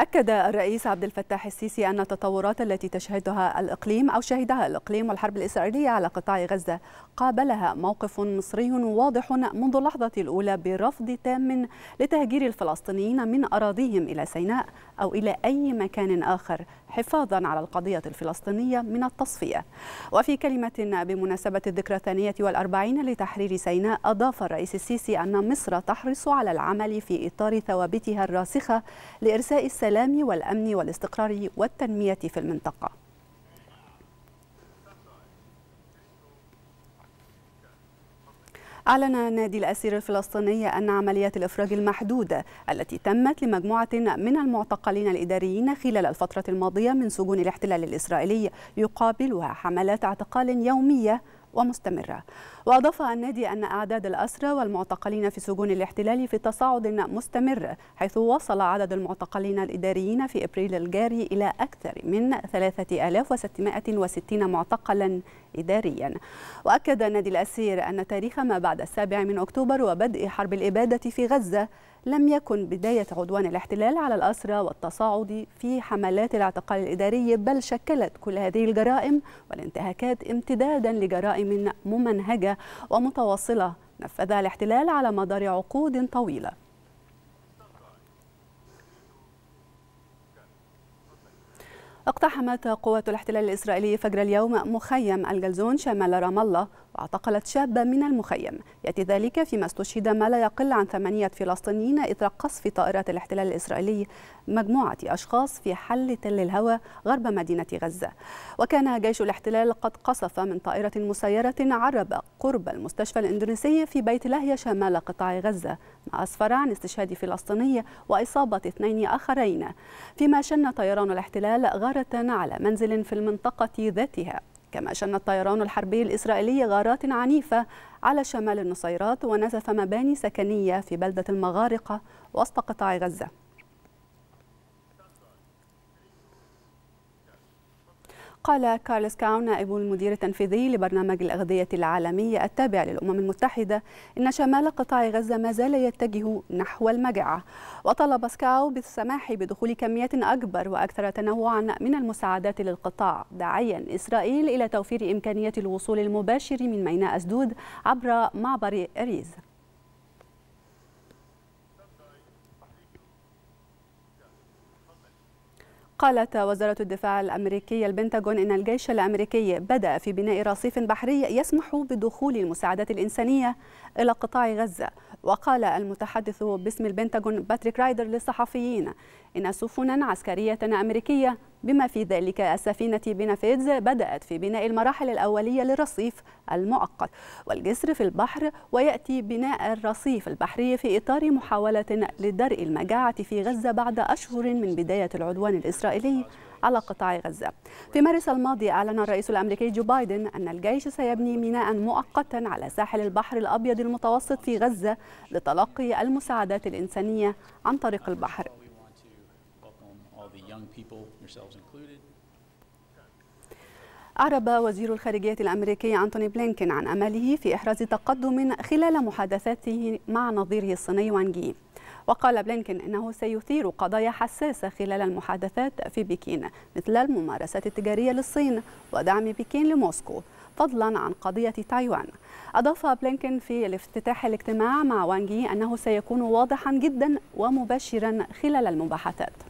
أكد الرئيس عبد الفتاح السيسي أن التطورات التي تشهدها الإقليم أو شهدها الإقليم والحرب الإسرائيلية على قطاع غزة قابلها موقف مصري واضح منذ اللحظة الأولى برفض تام لتهجير الفلسطينيين من أراضيهم إلى سيناء أو إلى أي مكان آخر حفاظا على القضية الفلسطينية من التصفية وفي كلمة بمناسبة الذكرى الثانية والأربعين لتحرير سيناء أضاف الرئيس السيسي أن مصر تحرص على العمل في إطار ثوابتها الراسخة لإرساء السلام السلام والأمن والاستقرار والتنمية في المنطقة أعلن نادي الأسير الفلسطيني أن عمليات الإفراج المحدودة التي تمت لمجموعة من المعتقلين الإداريين خلال الفترة الماضية من سجون الاحتلال الإسرائيلي يقابلها حملات اعتقال يومية ومستمرة وأضاف النادي أن أعداد الأسرى والمعتقلين في سجون الاحتلال في تصاعد مستمر حيث وصل عدد المعتقلين الإداريين في إبريل الجاري إلى أكثر من 3660 معتقلا إداريا وأكد نادي الأسير أن تاريخ ما بعد السابع من أكتوبر وبدء حرب الإبادة في غزة لم يكن بداية عدوان الاحتلال على الأسرى والتصاعد في حملات الاعتقال الإداري بل شكلت كل هذه الجرائم والانتهاكات امتدادا لجرائم ممنهجة ومتواصلة نفذها الاحتلال على مدار عقود طويلة اقتحمت قوات الاحتلال الإسرائيلي فجر اليوم مخيم الجلزون شمال رام الله اعتقلت شابا من المخيم يأتي ذلك فيما استشهد ما لا يقل عن ثمانية فلسطينيين إثر قصف طائرات الاحتلال الإسرائيلي مجموعة أشخاص في حل تل الهوى غرب مدينة غزة وكان جيش الاحتلال قد قصف من طائرة مسيرة عرب قرب المستشفى الإندونيسي في بيت لاهيا شمال قطاع غزة ما أسفر عن استشهاد فلسطيني وإصابة اثنين آخرين فيما شن طيران الاحتلال غارة على منزل في المنطقة ذاتها كما شن الطيران الحربي الإسرائيلي غارات عنيفة على شمال النصيرات ونزف مباني سكنية في بلدة المغارقة وسط قطاع غزة قال كارلس كاون نائب المدير التنفيذي لبرنامج الأغذية العالمي التابع للأمم المتحدة إن شمال قطاع غزة ما زال يتجه نحو المجاعة وطلب سكاو بالسماح بدخول كميات أكبر وأكثر تنوعا من المساعدات للقطاع داعيا إسرائيل إلى توفير إمكانية الوصول المباشر من ميناء أسدود عبر معبر أريز قالت وزارة الدفاع الأمريكية البنتاغون إن الجيش الأمريكي بدأ في بناء رصيف بحري يسمح بدخول المساعدات الإنسانية إلى قطاع غزة وقال المتحدث باسم البنتاغون باتريك رايدر للصحفيين إن سفنا عسكرية أمريكية بما في ذلك السفينة بنفيدز بدأت في بناء المراحل الأولية للرصيف المؤقت والجسر في البحر ويأتي بناء الرصيف البحري في إطار محاولة لدرء المجاعة في غزة بعد أشهر من بداية العدوان الإسرائيلي على قطاع غزة في مارس الماضي أعلن الرئيس الأمريكي جو بايدن أن الجيش سيبني ميناء مؤقتا على ساحل البحر الأبيض المتوسط في غزة لتلقي المساعدات الإنسانية عن طريق البحر أعرب وزير الخارجية الأمريكي أنتوني بلينكين عن أمله في إحراز تقدم خلال محادثاته مع نظيره الصيني وانجي وقال بلينكين أنه سيثير قضايا حساسة خلال المحادثات في بكين مثل الممارسات التجارية للصين ودعم بكين لموسكو فضلا عن قضية تايوان أضاف بلينكين في الافتتاح الاجتماع مع وانجي أنه سيكون واضحا جدا ومباشرا خلال المباحثات